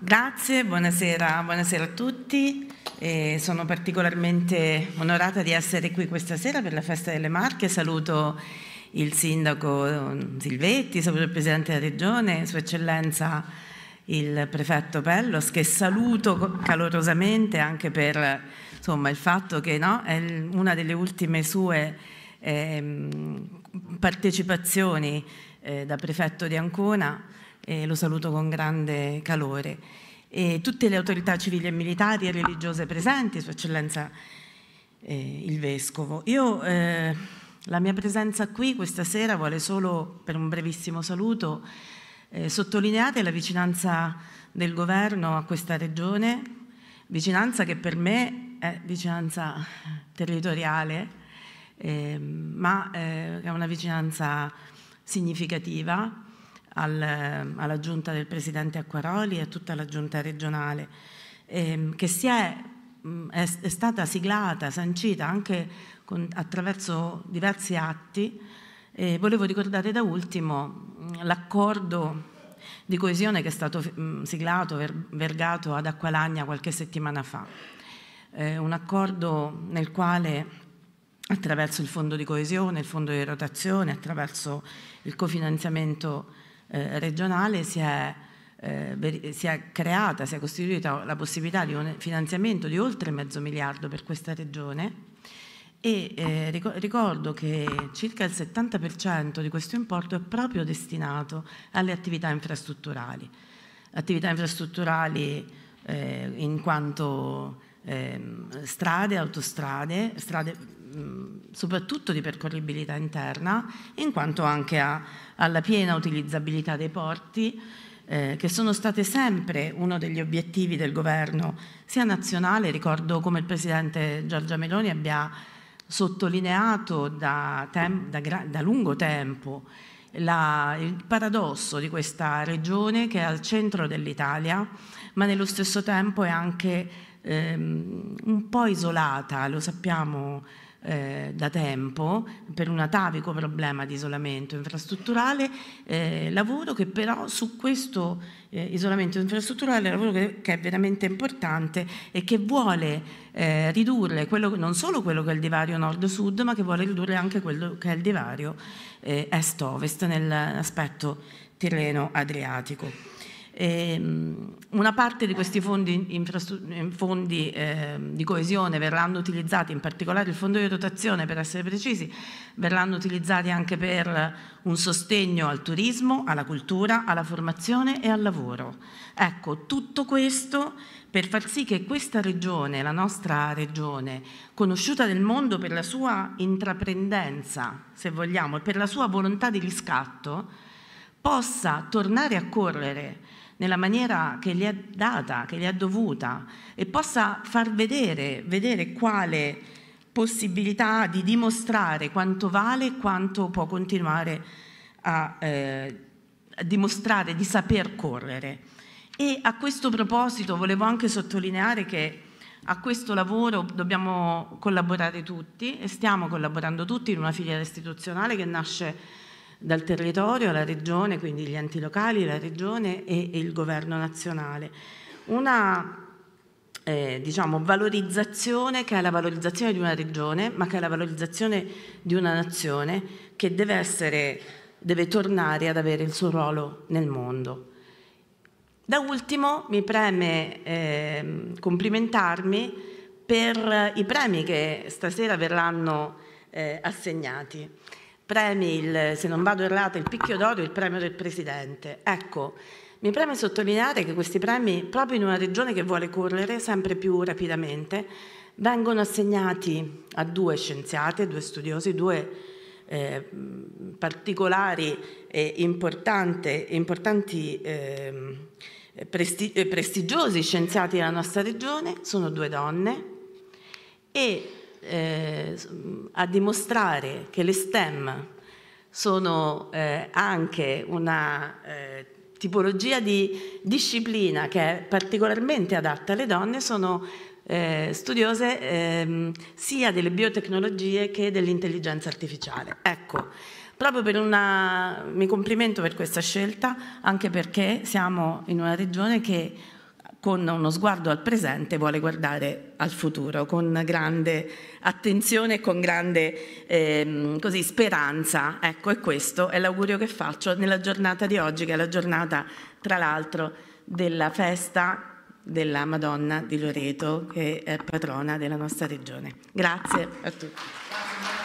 Grazie, buonasera, buonasera a tutti. Eh, sono particolarmente onorata di essere qui questa sera per la festa delle Marche. Saluto il sindaco mm, Silvetti, saluto il presidente della regione, Sua Eccellenza il prefetto Pellos, che saluto calorosamente anche per insomma, il fatto che no, è una delle ultime sue eh, partecipazioni eh, da prefetto di Ancona eh, lo saluto con grande calore. E tutte le autorità civili e militari e religiose presenti, Sua Eccellenza eh, il Vescovo. Io, eh, la mia presenza qui questa sera vuole solo, per un brevissimo saluto, eh, sottolineare la vicinanza del Governo a questa Regione, vicinanza che per me è vicinanza territoriale, ehm, ma eh, è una vicinanza significativa al, alla giunta del presidente Acquaroli e a tutta la giunta regionale, ehm, che è, mh, è, è, stata siglata, sancita anche con, attraverso diversi atti. E volevo ricordare da ultimo l'accordo di coesione che è stato mh, siglato, ver, vergato ad Acqualagna qualche settimana fa. Eh, un accordo nel quale attraverso il fondo di coesione, il fondo di rotazione, attraverso il cofinanziamento eh, regionale si è, eh, si è, creata, si è costituita la possibilità di un finanziamento di oltre mezzo miliardo per questa regione e eh, ricordo che circa il 70% di questo importo è proprio destinato alle attività infrastrutturali. Attività infrastrutturali eh, in quanto ehm, strade, autostrade, strade soprattutto di percorribilità interna, in quanto anche a, alla piena utilizzabilità dei porti, eh, che sono state sempre uno degli obiettivi del governo, sia nazionale, ricordo come il Presidente Giorgia Meloni abbia sottolineato da, tem da, da lungo tempo la, il paradosso di questa regione che è al centro dell'Italia, ma nello stesso tempo è anche ehm, un po' isolata, lo sappiamo eh, da tempo per un atavico problema di isolamento infrastrutturale, eh, lavoro che però su questo eh, isolamento infrastrutturale è un lavoro che, che, è veramente importante e che vuole eh, ridurre quello, non solo quello che è il divario nord-sud, ma che vuole ridurre anche quello che è il divario eh, est-ovest nell'aspetto terreno adriatico. Ehm, una parte di questi fondi, fondi ehm, di coesione verranno utilizzati, in particolare il fondo di rotazione per essere precisi, verranno utilizzati anche per un sostegno al turismo, alla cultura, alla formazione e al lavoro. Ecco, tutto questo per far sì che questa regione, la nostra regione, conosciuta nel mondo per la sua intraprendenza, se vogliamo, e per la sua volontà di riscatto, possa tornare a correre nella maniera che gli è data, che gli è dovuta e possa far vedere, vedere quale possibilità di dimostrare quanto vale e quanto può continuare a, eh, a dimostrare di saper correre. E a questo proposito volevo anche sottolineare che a questo lavoro dobbiamo collaborare tutti e stiamo collaborando tutti in una filiera istituzionale che nasce dal territorio, la regione, quindi gli enti locali, la regione e, il governo nazionale. Una eh, diciamo, valorizzazione che è la valorizzazione di una regione, ma che è la valorizzazione di una nazione che deve, essere, deve tornare ad avere il suo ruolo nel mondo. Da ultimo mi preme eh, complimentarmi per i premi che stasera verranno eh, assegnati premi, il, se non vado errata, il picchio d'oro e il premio del Presidente. Ecco, mi preme sottolineare che questi premi, proprio in una regione che vuole correre sempre più rapidamente, vengono assegnati a due scienziate, due studiosi, due eh, particolari e importanti ehm, eh, presti, prestigiosi scienziati della nostra regione, sono due donne e eh, a dimostrare che le STEM sono eh, anche una eh, tipologia di disciplina che è particolarmente adatta alle donne, sono eh, studiose ehm, sia delle biotecnologie che dell'intelligenza artificiale. Ecco, proprio per una, mi complimento per questa scelta, anche perché siamo in una regione che con uno sguardo al presente vuole guardare al futuro con grande attenzione e con grande ehm, così, speranza. Ecco, e questo è l'augurio che faccio nella giornata di oggi, che è la giornata, tra l'altro, della festa della Madonna di Loreto, che è patrona della nostra regione. Grazie a tutti.